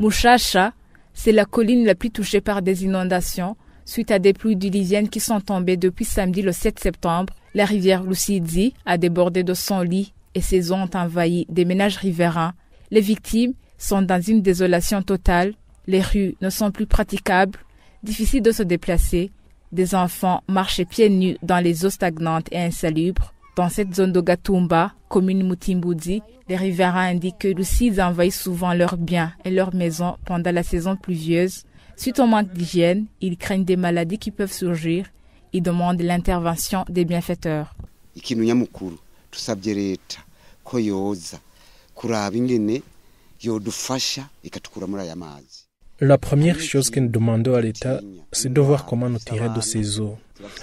Mouchacha, c'est la colline la plus touchée par des inondations suite à des pluies diluviennes qui sont tombées depuis samedi le 7 septembre. La rivière Lucidi a débordé de son lit et ses eaux ont envahi des ménages riverains. Les victimes sont dans une désolation totale. Les rues ne sont plus praticables, difficile de se déplacer. Des enfants marchent pieds nus dans les eaux stagnantes et insalubres. Dans cette zone de Gatumba, commune Mutimboudi, les riverains indiquent que s'ils envahissent souvent leurs biens et leurs maisons pendant la saison pluvieuse. Suite au manque d'hygiène, ils craignent des maladies qui peuvent surgir. Ils demandent l'intervention des bienfaiteurs. La première chose que nous demandons à l'État, c'est de voir comment nous tirer de ces eaux.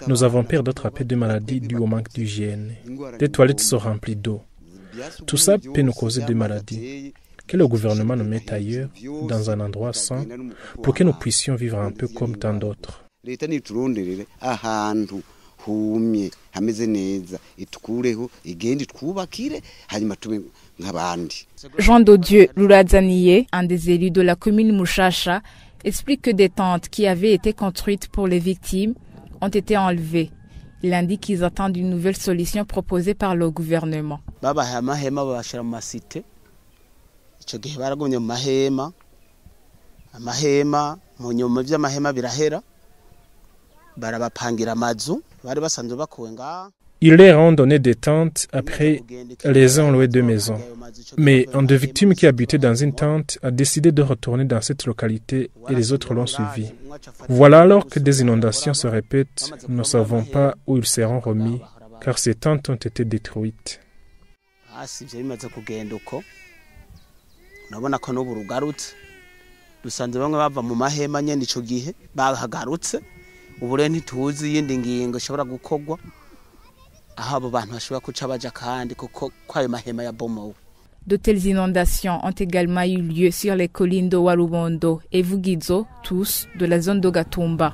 Nous avons peur d'attraper des maladies dues au manque d'hygiène. Des toilettes sont remplies d'eau. Tout ça peut nous causer des maladies. Que le gouvernement nous mette ailleurs, dans un endroit sain, pour que nous puissions vivre un peu comme tant d'autres humye hameze neza itukureho igende twubakire hanyuma tube nk'abandi Jean Dodieu Lurazaniye un des élus de la commune Mouchacha explique que des tentes qui avaient été construites pour les victimes ont été enlevées il indique qu'ils attendent une nouvelle solution proposée par le gouvernement hama Je babashira mu masite icyo gihe baragumye mu mahema amahema mu nyuma by'amahema birahera il leur ont donné des tentes après les ont loué deux maisons. Mais un des victimes qui habitait dans une tente a décidé de retourner dans cette localité et les autres l'ont suivi. Voilà alors que des inondations se répètent, nous ne savons pas où ils seront remis car ces tentes ont été détruites. Ah, ubu rero ntituzi iyindi ngingo shobora gukogwa aho abo bantu bashobora guca bajya kandi kuko kwayo mahema yabomowe De telles inondations ont également eu lieu sur les collines de Warubondo et Vugizo, tous de la zone d'Ogatumba.